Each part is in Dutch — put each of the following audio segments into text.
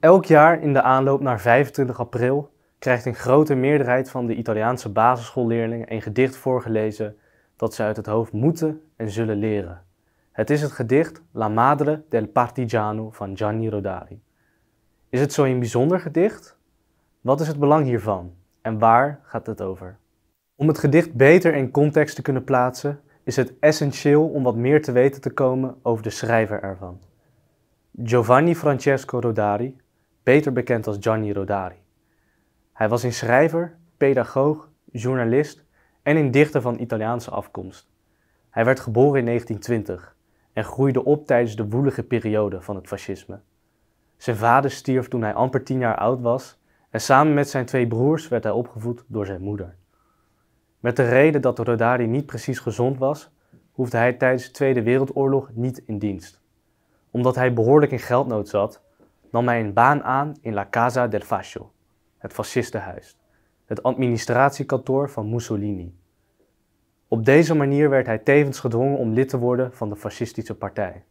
Elk jaar in de aanloop naar 25 april krijgt een grote meerderheid van de Italiaanse basisschoolleerlingen een gedicht voorgelezen dat ze uit het hoofd moeten en zullen leren. Het is het gedicht La Madre del Partigiano van Gianni Rodari. Is het zo'n bijzonder gedicht? Wat is het belang hiervan en waar gaat het over? Om het gedicht beter in context te kunnen plaatsen, is het essentieel om wat meer te weten te komen over de schrijver ervan. Giovanni Francesco Rodari beter bekend als Gianni Rodari. Hij was een schrijver, pedagoog, journalist en een dichter van Italiaanse afkomst. Hij werd geboren in 1920 en groeide op tijdens de woelige periode van het fascisme. Zijn vader stierf toen hij amper tien jaar oud was en samen met zijn twee broers werd hij opgevoed door zijn moeder. Met de reden dat Rodari niet precies gezond was, hoefde hij tijdens de Tweede Wereldoorlog niet in dienst. Omdat hij behoorlijk in geldnood zat, nam hij een baan aan in La Casa del Fascio, het fascistenhuis, het administratiekantoor van Mussolini. Op deze manier werd hij tevens gedwongen om lid te worden van de fascistische partij.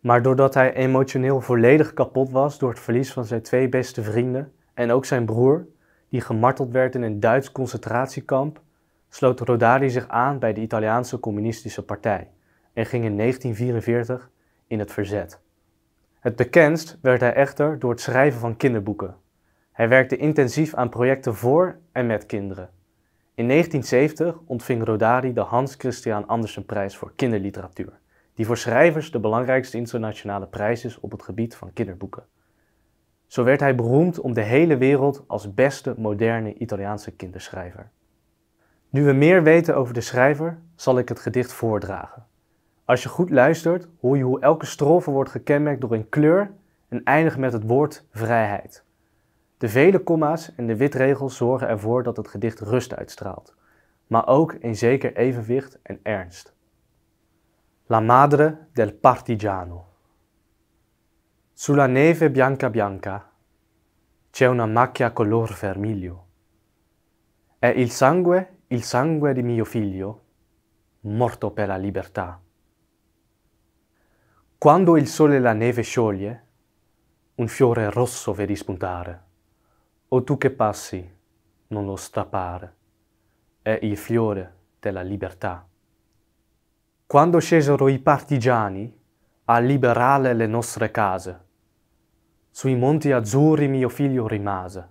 Maar doordat hij emotioneel volledig kapot was door het verlies van zijn twee beste vrienden en ook zijn broer, die gemarteld werd in een Duits concentratiekamp, sloot Rodari zich aan bij de Italiaanse Communistische Partij en ging in 1944 in het verzet. Het bekendst werd hij echter door het schrijven van kinderboeken. Hij werkte intensief aan projecten voor en met kinderen. In 1970 ontving Rodari de Hans Christian Andersenprijs voor kinderliteratuur, die voor schrijvers de belangrijkste internationale prijs is op het gebied van kinderboeken. Zo werd hij beroemd om de hele wereld als beste moderne Italiaanse kinderschrijver. Nu we meer weten over de schrijver, zal ik het gedicht voordragen. Als je goed luistert, hoor je hoe elke strofe wordt gekenmerkt door een kleur en eindigt met het woord vrijheid. De vele komma's en de witregels zorgen ervoor dat het gedicht rust uitstraalt, maar ook een zeker evenwicht en ernst. La madre del partigiano. Sulla neve bianca bianca c'è una macchia color vermiglio. È il sangue, il sangue di mio figlio, morto per la libertà. Quando il sole la neve scioglie, un fiore rosso vedi spuntare. O tu che passi, non lo strappare. È il fiore della libertà. Quando scesero i partigiani a liberare le nostre case, sui monti azzurri mio figlio rimase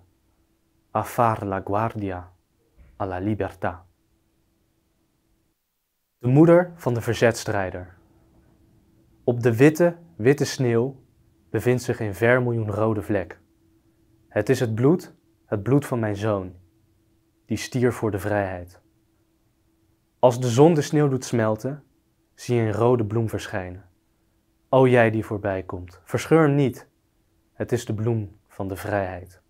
a far la guardia alla libertà. De moeder van de verzetstrijder. Op de witte, witte sneeuw bevindt zich een vermiljoen rode vlek. Het is het bloed, het bloed van mijn zoon, die stier voor de vrijheid. Als de zon de sneeuw doet smelten, zie je een rode bloem verschijnen. O jij die voorbij komt, verscheur hem niet. Het is de bloem van de vrijheid.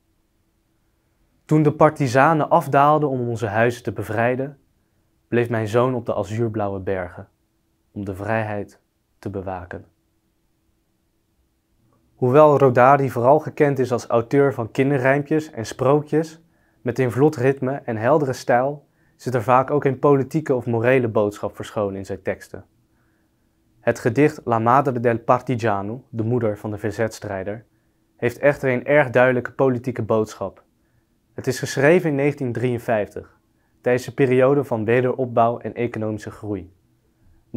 Toen de partizanen afdaalden om onze huizen te bevrijden, bleef mijn zoon op de azuurblauwe bergen om de vrijheid te bewaken. Hoewel Rodari vooral gekend is als auteur van kinderrijmpjes en sprookjes, met een vlot ritme en heldere stijl, zit er vaak ook een politieke of morele boodschap verscholen in zijn teksten. Het gedicht La Madre del Partigiano, de moeder van de verzetstrijder, heeft echter een erg duidelijke politieke boodschap. Het is geschreven in 1953, tijdens de periode van wederopbouw en economische groei.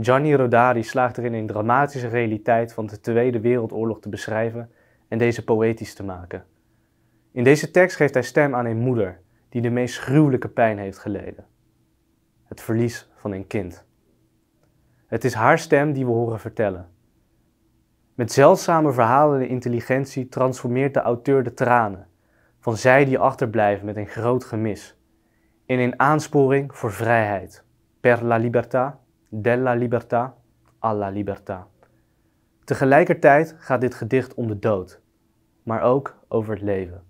Gianni Rodari slaagt erin een dramatische realiteit van de Tweede Wereldoorlog te beschrijven en deze poëtisch te maken. In deze tekst geeft hij stem aan een moeder die de meest gruwelijke pijn heeft geleden: het verlies van een kind. Het is haar stem die we horen vertellen. Met zeldzame verhalende intelligentie transformeert de auteur de tranen van zij die achterblijven met een groot gemis in een aansporing voor vrijheid, per la libertà della libertà, alla libertà. Tegelijkertijd gaat dit gedicht om de dood, maar ook over het leven.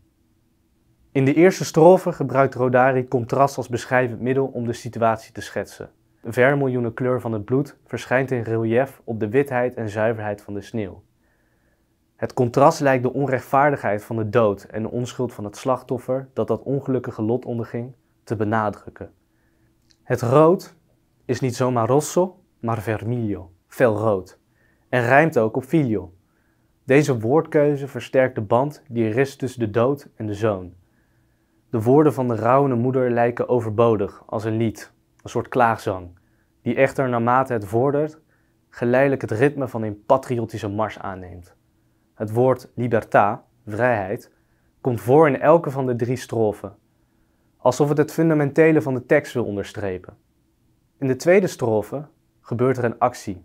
In de eerste strofe gebruikt Rodari contrast als beschrijvend middel om de situatie te schetsen. De vermiljoenen kleur van het bloed verschijnt in relief op de witheid en zuiverheid van de sneeuw. Het contrast lijkt de onrechtvaardigheid van de dood en de onschuld van het slachtoffer dat dat ongelukkige lot onderging, te benadrukken. Het rood is niet zomaar rosso, maar vermiglio, felrood rood. En rijmt ook op filio. Deze woordkeuze versterkt de band die er is tussen de dood en de zoon. De woorden van de rouwende moeder lijken overbodig, als een lied, een soort klaagzang, die echter naarmate het vordert, geleidelijk het ritme van een patriotische mars aanneemt. Het woord liberta, vrijheid, komt voor in elke van de drie strofen, alsof het het fundamentele van de tekst wil onderstrepen. In de tweede strofe gebeurt er een actie.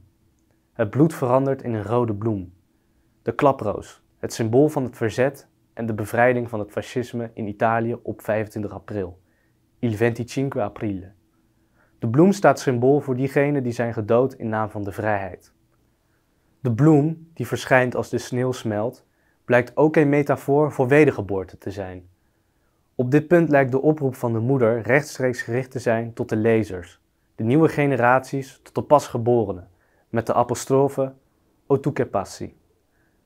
Het bloed verandert in een rode bloem. De klaproos, het symbool van het verzet en de bevrijding van het fascisme in Italië op 25 april. Il 25 aprile. De bloem staat symbool voor diegenen die zijn gedood in naam van de vrijheid. De bloem, die verschijnt als de sneeuw smelt, blijkt ook een metafoor voor wedergeboorte te zijn. Op dit punt lijkt de oproep van de moeder rechtstreeks gericht te zijn tot de lezers de nieuwe generaties tot de pasgeborenen, met de apostrofe O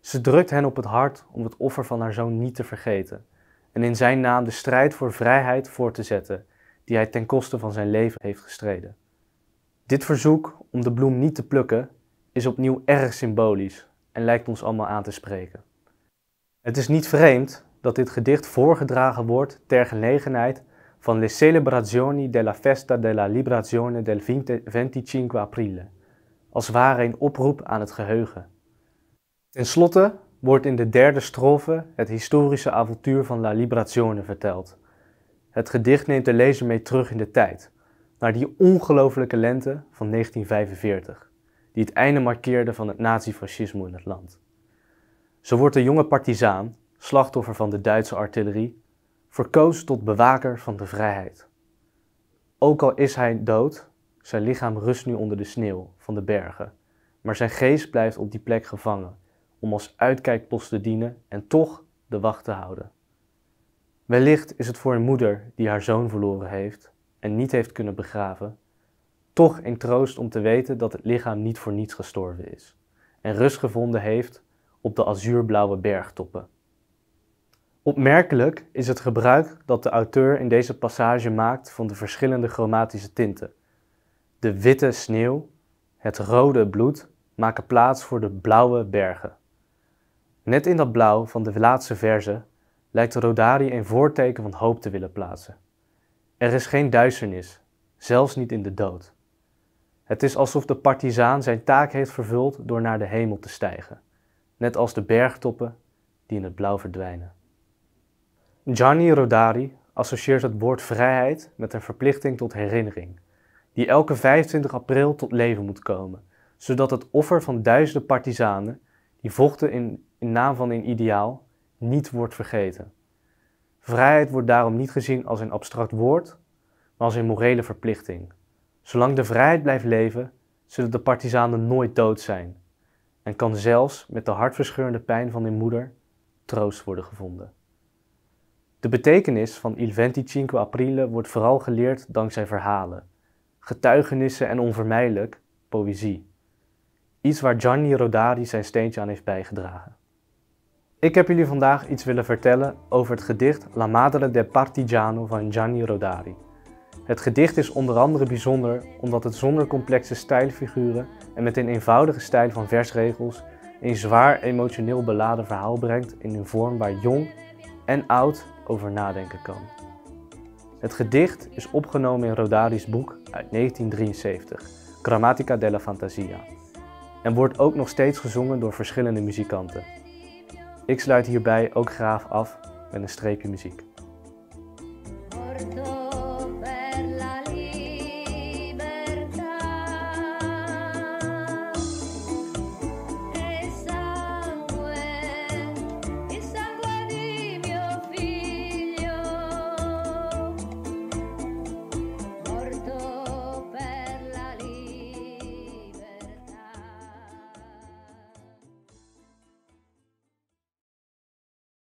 Ze drukt hen op het hart om het offer van haar zoon niet te vergeten en in zijn naam de strijd voor vrijheid voor te zetten die hij ten koste van zijn leven heeft gestreden. Dit verzoek om de bloem niet te plukken is opnieuw erg symbolisch en lijkt ons allemaal aan te spreken. Het is niet vreemd dat dit gedicht voorgedragen wordt ter gelegenheid van le celebrazioni della festa della liberazione del 25 aprile, als ware een oproep aan het geheugen. Ten slotte wordt in de derde strofe het historische avontuur van La Liberazione verteld. Het gedicht neemt de lezer mee terug in de tijd, naar die ongelofelijke lente van 1945, die het einde markeerde van het nazifascisme in het land. Zo wordt de jonge partizaan, slachtoffer van de Duitse artillerie, verkoos tot bewaker van de vrijheid. Ook al is hij dood, zijn lichaam rust nu onder de sneeuw van de bergen, maar zijn geest blijft op die plek gevangen om als uitkijkpost te dienen en toch de wacht te houden. Wellicht is het voor een moeder die haar zoon verloren heeft en niet heeft kunnen begraven, toch een troost om te weten dat het lichaam niet voor niets gestorven is en rust gevonden heeft op de azuurblauwe bergtoppen. Opmerkelijk is het gebruik dat de auteur in deze passage maakt van de verschillende chromatische tinten. De witte sneeuw, het rode bloed maken plaats voor de blauwe bergen. Net in dat blauw van de laatste verse lijkt Rodari een voorteken van hoop te willen plaatsen. Er is geen duisternis, zelfs niet in de dood. Het is alsof de partizaan zijn taak heeft vervuld door naar de hemel te stijgen, net als de bergtoppen die in het blauw verdwijnen. Gianni Rodari associeert het woord vrijheid met een verplichting tot herinnering, die elke 25 april tot leven moet komen, zodat het offer van duizenden partizanen die vochten in, naam van een ideaal niet wordt vergeten. Vrijheid wordt daarom niet gezien als een abstract woord, maar als een morele verplichting. Zolang de vrijheid blijft leven, zullen de partizanen nooit dood zijn en kan zelfs met de hartverscheurende pijn van hun moeder troost worden gevonden. De betekenis van Il 25 Aprile wordt vooral geleerd dankzij verhalen, getuigenissen en onvermijdelijk poëzie. Iets waar Gianni Rodari zijn steentje aan heeft bijgedragen. Ik heb jullie vandaag iets willen vertellen over het gedicht La Madre del Partigiano van Gianni Rodari. Het gedicht is onder andere bijzonder omdat het zonder complexe stijlfiguren en met een eenvoudige stijl van versregels een zwaar emotioneel beladen verhaal brengt in een vorm waar jong en oud over nadenken kan. Het gedicht is opgenomen in Rodari's boek uit 1973, Grammatica della Fantasia, en wordt ook nog steeds gezongen door verschillende muzikanten. Ik sluit hierbij ook graag af met een streepje muziek.